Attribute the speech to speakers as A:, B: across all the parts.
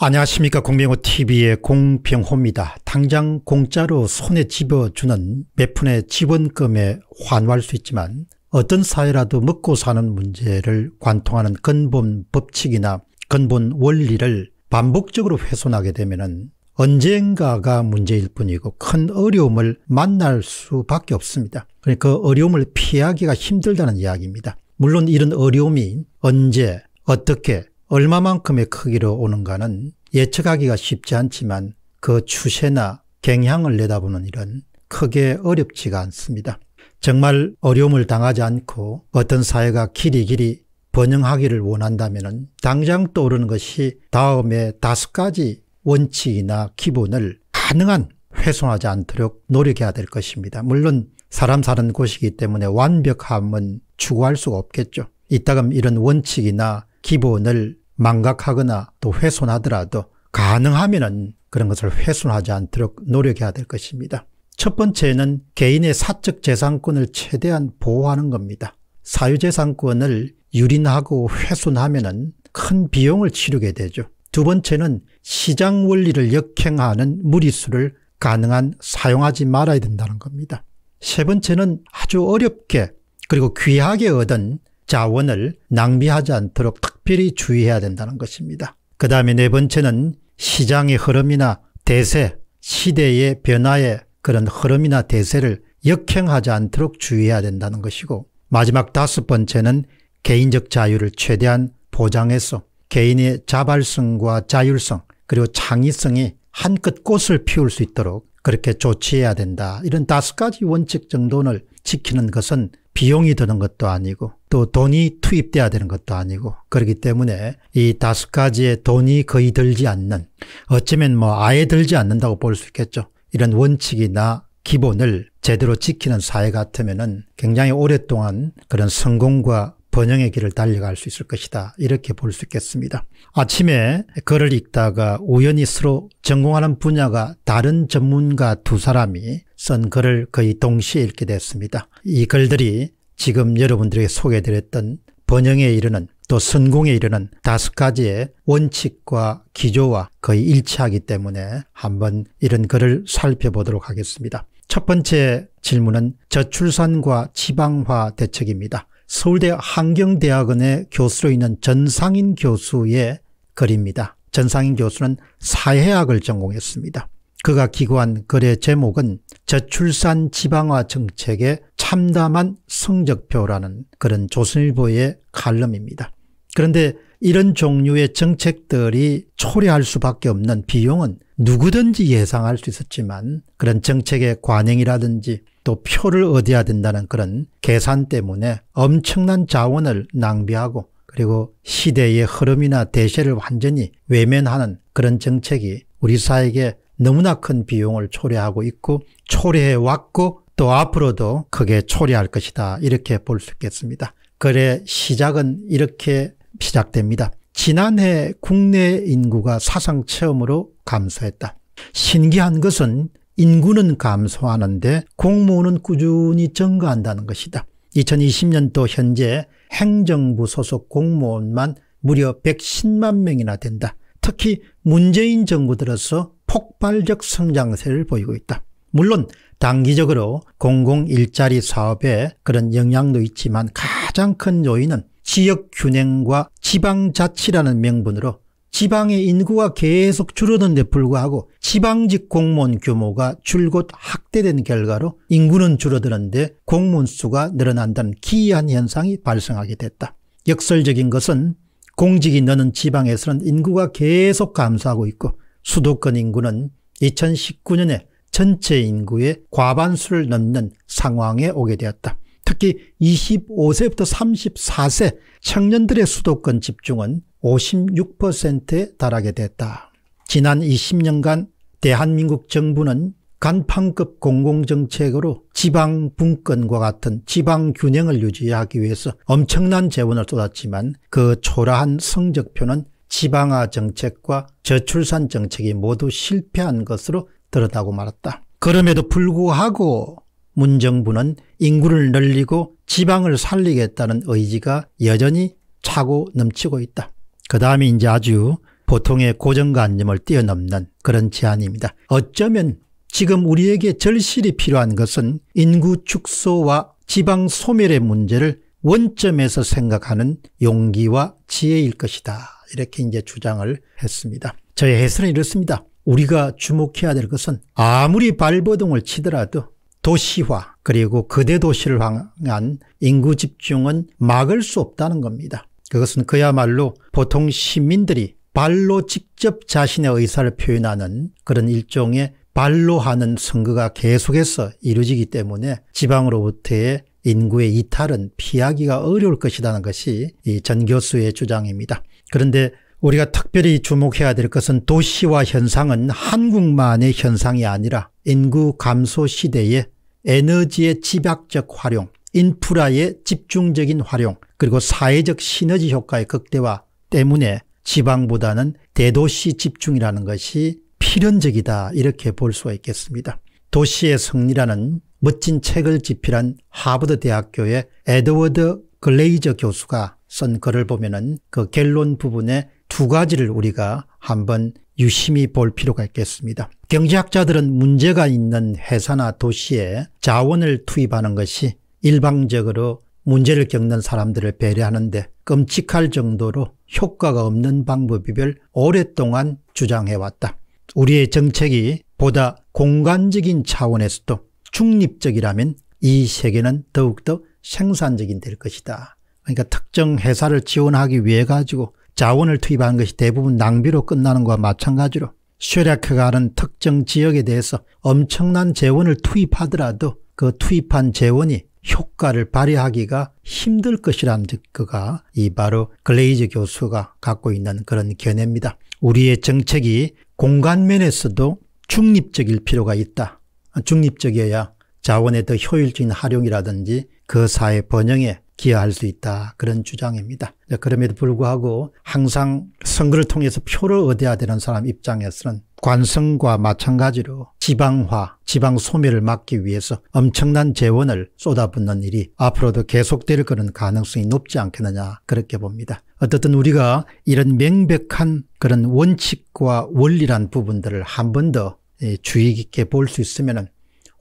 A: 안녕하십니까 공병호TV의 공병호입니다. 당장 공짜로 손에 집어주는 몇 푼의 지원금에 환호할 수 있지만 어떤 사회라도 먹고 사는 문제를 관통하는 근본 법칙이나 근본 원리를 반복적으로 훼손하게 되면 언젠가가 문제일 뿐이고 큰 어려움을 만날 수밖에 없습니다. 그러니까 그 어려움을 피하기가 힘들다는 이야기입니다. 물론 이런 어려움이 언제 어떻게 얼마만큼의 크기로 오는가는 예측하기가 쉽지 않지만 그 추세나 경향을 내다보는 일은 크게 어렵지가 않습니다. 정말 어려움을 당하지 않고 어떤 사회가 길이 길이 번영하기를 원한다면 당장 떠오르는 것이 다음에 다섯 가지 원칙이나 기본을 가능한 훼손하지 않도록 노력해야 될 것입니다. 물론 사람 사는 곳이기 때문에 완벽함은 추구할 수가 없겠죠. 이따금 이런 원칙이나 기본을 망각하거나 또 훼손하더라도 가능하면 그런 것을 훼손하지 않도록 노력해야 될 것입니다. 첫 번째는 개인의 사적 재산권을 최대한 보호하는 겁니다. 사유재산권을 유린하고 훼손하면 큰 비용을 치르게 되죠. 두 번째는 시장 원리를 역행하는 무리수를 가능한 사용하지 말아야 된다는 겁니다. 세 번째는 아주 어렵게 그리고 귀하게 얻은 자원을 낭비하지 않도록 각별히 주의해야 된다는 것입니다. 그 다음에 네 번째는 시장의 흐름이나 대세, 시대의 변화에 그런 흐름이나 대세를 역행하지 않도록 주의해야 된다는 것이고 마지막 다섯 번째는 개인적 자유를 최대한 보장해서 개인의 자발성과 자율성 그리고 창의성이 한껏 꽃을 피울 수 있도록 그렇게 조치해야 된다. 이런 다섯 가지 원칙 정도를 지키는 것은 비용이 드는 것도 아니고 또 돈이 투입돼야 되는 것도 아니고 그렇기 때문에 이 다섯 가지의 돈이 거의 들지 않는 어쩌면 뭐 아예 들지 않는다고 볼 수 있겠죠. 이런 원칙이나 기본을 제대로 지키는 사회 같으면은 굉장히 오랫동안 그런 성공과 번영의 길을 달려갈 수 있을 것이다. 이렇게 볼 수 있겠습니다. 아침에 글을 읽다가 우연히 서로 전공하는 분야가 다른 전문가 두 사람이 쓴 글을 거의 동시에 읽게 됐습니다. 이 글들이 지금 여러분들에게 소개드렸던 해 번영에 이르는 또 성공에 이르는 다섯 가지의 원칙과 기조와 거의 일치하기 때문에 한번 이런 글을 살펴보도록 하겠습니다. 첫 번째 질문은 저출산과 지방화 대책입니다. 서울대 환경대학원의 교수로 있는 전상인 교수의 글입니다. 전상인 교수는 사회학을 전공했습니다. 그가 기고한 글의 제목은 저출산 지방화 정책의 참담한 성적표라는 그런 조선일보의 칼럼입니다. 그런데 이런 종류의 정책들이 초래할 수밖에 없는 비용은 누구든지 예상할 수 있었지만 그런 정책의 관행이라든지 또 표를 얻어야 된다는 그런 계산 때문에 엄청난 자원을 낭비하고 그리고 시대의 흐름이나 대세를 완전히 외면하는 그런 정책이 우리 사회에 너무나 큰 비용을 초래하고 있고 초래해 왔고 또 앞으로도 크게 초래할 것이다 이렇게 볼 수 있겠습니다. 거래 시작은 이렇게 시작됩니다. 지난해 국내 인구가 사상 처음으로 감소했다. 신기한 것은 인구는 감소하는데 공무원은 꾸준히 증가한다는 것이다. 2020년도 현재 행정부 소속 공무원만 무려 110만 명이나 된다. 특히 문재인 정부 들어서 폭발적 성장세를 보이고 있다. 물론 단기적으로 공공 일자리 사업에 그런 영향도 있지만 가장 큰 요인은 지역균형과 지방자치라는 명분으로 지방의 인구가 계속 줄어드는데 불구하고 지방직 공무원 규모가 줄곧 확대된 결과로 인구는 줄어드는데 공무원 수가 늘어난다는 기이한 현상이 발생하게 됐다. 역설적인 것은 공직이 너는 지방에서는 인구가 계속 감소하고 있고 수도권 인구는 2019년에 전체 인구의 과반수를 넘는 상황에 오게 되었다. 특히 25세부터 34세 청년들의 수도권 집중은 56%에 달하게 됐다. 지난 20년간 대한민국 정부는 간판급 공공정책으로 지방 분권과 같은 지방 균형을 유지하기 위해서 엄청난 재원을 쏟았지만 그 초라한 성적표는 지방화 정책과 저출산 정책이 모두 실패한 것으로 들었다고 말았다. 그럼에도 불구하고 문정부는 인구를 늘리고 지방을 살리겠다는 의지가 여전히 차고 넘치고 있다. 그 다음에 이제 아주 보통의 고정관념을 뛰어넘는 그런 제안입니다. 어쩌면 지금 우리에게 절실히 필요한 것은 인구 축소와 지방 소멸의 문제를 원점에서 생각하는 용기와 지혜일 것이다. 이렇게 이제 주장을 했습니다. 저의 해설은 이렇습니다. 우리가 주목해야 될 것은 아무리 발버둥을 치더라도 도시화 그리고 거대 도시를 향한 인구 집중은 막을 수 없다는 겁니다. 그것은 그야말로 보통 시민들이 발로 직접 자신의 의사를 표현하는 그런 일종의 발로 하는 선거가 계속해서 이루어지기 때문에 지방으로부터의 인구의 이탈은 피하기가 어려울 것이라는 것이 이 전 교수의 주장입니다. 그런데 우리가 특별히 주목해야 될 것은 도시화 현상은 한국만의 현상이 아니라 인구 감소 시대에 에너지의 집약적 활용, 인프라의 집중적인 활용, 그리고 사회적 시너지 효과의 극대화 때문에 지방보다는 대도시 집중이라는 것이 필연적이다 이렇게 볼 수가 있겠습니다. 도시의 승리라는 멋진 책을 집필한 하버드 대학교의 에드워드 글레이저 교수가 쓴 글을 보면 은그 결론 부분에 두 가지를 우리가 한번 유심히 볼 필요가 있겠습니다. 경제학자들은 문제가 있는 회사나 도시에 자원을 투입하는 것이 일방적으로 문제를 겪는 사람들을 배려하는데 끔찍할 정도로 효과가 없는 방법이별 오랫동안 주장해왔다. 우리의 정책이 보다 공간적인 차원에서도 중립적이라면 이 세계는 더욱더 생산적인 될 것이다. 그러니까 특정 회사를 지원하기 위해 가지고 자원을 투입한 것이 대부분 낭비로 끝나는 것과 마찬가지로 쇠락해가 하는 특정 지역에 대해서 엄청난 재원을 투입하더라도 그 투입한 재원이 효과를 발휘하기가 힘들 것이라는 그가 이 바로 글레이즈 교수가 갖고 있는 그런 견해입니다. 우리의 정책이 공간면에서도 중립적일 필요가 있다. 중립적이어야 자원의 더 효율적인 활용이라든지 그 사회 번영에 기여할 수 있다. 그런 주장입니다. 그럼에도 불구하고 항상 선거를 통해서 표를 얻어야 되는 사람 입장에서는 관성과 마찬가지로 지방화, 지방 소멸을 막기 위해서 엄청난 재원을 쏟아붓는 일이 앞으로도 계속될 그런 가능성이 높지 않겠느냐 그렇게 봅니다. 어떻든 우리가 이런 명백한 그런 원칙과 원리란 부분들을 한 번더 예, 주의 깊게 볼 수 있으면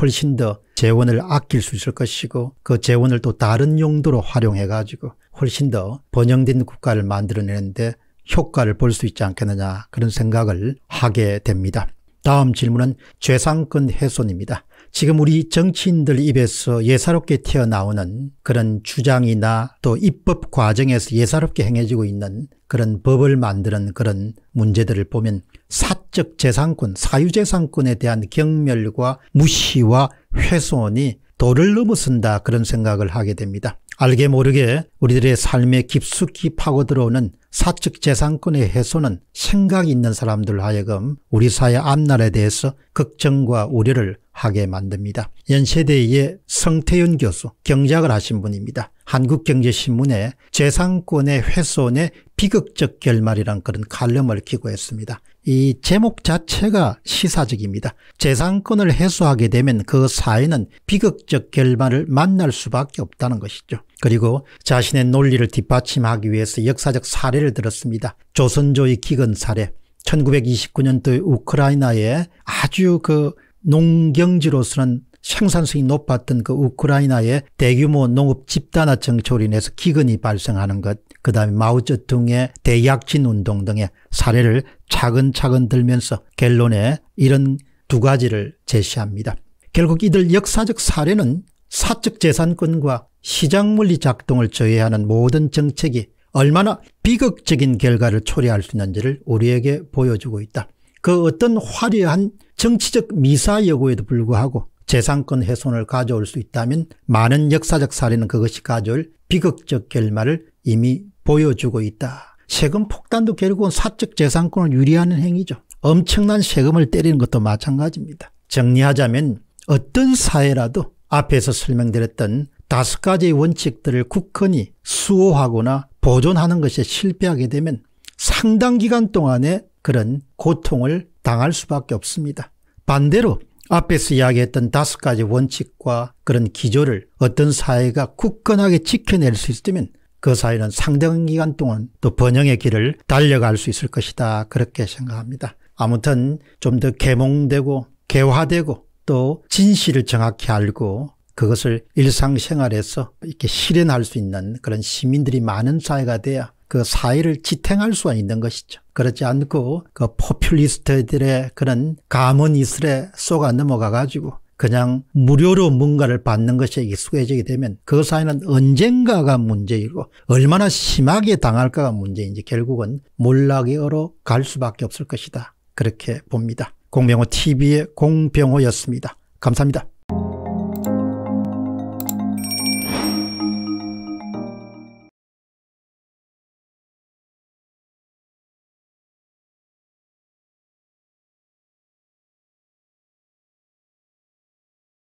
A: 훨씬 더 재원을 아낄 수 있을 것이고 그 재원을 또 다른 용도로 활용해 가지고 훨씬 더 번영된 국가를 만들어내는데 효과를 볼 수 있지 않겠느냐 그런 생각을 하게 됩니다. 다음 질문은 죄상권 훼손입니다. 지금 우리 정치인들 입에서 예사롭게 튀어나오는 그런 주장이나 또 입법 과정에서 예사롭게 행해지고 있는 그런 법을 만드는 그런 문제들을 보면 사 사적 재산권, 사유재산권에 대한 경멸과 무시와 훼손이 도를 넘어선다 그런 생각을 하게 됩니다. 알게 모르게 우리들의 삶에 깊숙이 파고들어오는 사적 재산권의 해소는 생각이 있는 사람들 하여금 우리 사회 앞날에 대해서 걱정과 우려를 하게 만듭니다. 연세대의 성태윤 교수, 경작을 하신 분입니다. 한국경제신문에 재산권의 훼손의 비극적 결말이란 그런 칼럼을 기고했습니다. 이 제목 자체가 시사적입니다. 재산권을 해소하게 되면 그 사회는 비극적 결말을 만날 수밖에 없다는 것이죠. 그리고 자신의 논리를 뒷받침하기 위해서 역사적 사례를 들었습니다. 조선조의 기근 사례 1929년도에 우크라이나에 아주 그 농경지로서는 생산성이 높았던 그 우크라이나의 대규모 농업 집단화청 정 조린에서 기근이 발생하는 것, 그 다음에 마우쩌둥의 대약진 운동 등의 사례를 차근차근 들면서 결론에 이런 두 가지를 제시합니다. 결국 이들 역사적 사례는 사적 재산권과 시장 물리 작동을 저해하는 모든 정책이 얼마나 비극적인 결과를 초래할 수 있는지를 우리에게 보여주고 있다. 그 어떤 화려한 정치적 미사여구에도 불구하고 재산권 훼손을 가져올 수 있다면 많은 역사적 사례는 그것이 가져올 비극적 결말을 이미 보여주고 있다. 세금 폭탄도 결국은 사적 재산권을 유리하는 행위죠. 엄청난 세금을 때리는 것도 마찬가지입니다. 정리하자면 어떤 사회라도 앞에서 설명드렸던 다섯 가지의 원칙들을 굳건히 수호하거나 보존하는 것에 실패하게 되면 상당 기간 동안에 그런 고통을 당할 수밖에 없습니다. 반대로 앞에서 이야기했던 다섯 가지 원칙과 그런 기조를 어떤 사회가 굳건하게 지켜낼 수 있다면 그 사회는 상당 기간 동안 또 번영의 길을 달려갈 수 있을 것이다 그렇게 생각합니다. 아무튼 좀 더 개몽되고 개화되고 또 진실을 정확히 알고 그것을 일상생활에서 이렇게 실현할 수 있는 그런 시민들이 많은 사회가 돼야 그 사회를 지탱할 수가 있는 것이죠. 그렇지 않고 그 포퓰리스트들의 그런 감언 이슬에 쏘가 넘어가 가지고 그냥 무료로 뭔가를 받는 것에 익숙해지게 되면 그 사이는 언젠가가 문제이고 얼마나 심하게 당할까가 문제인지 결국은 몰락으로 갈 수밖에 없을 것이다. 그렇게 봅니다. 공병호 TV의 공병호였습니다. 감사합니다.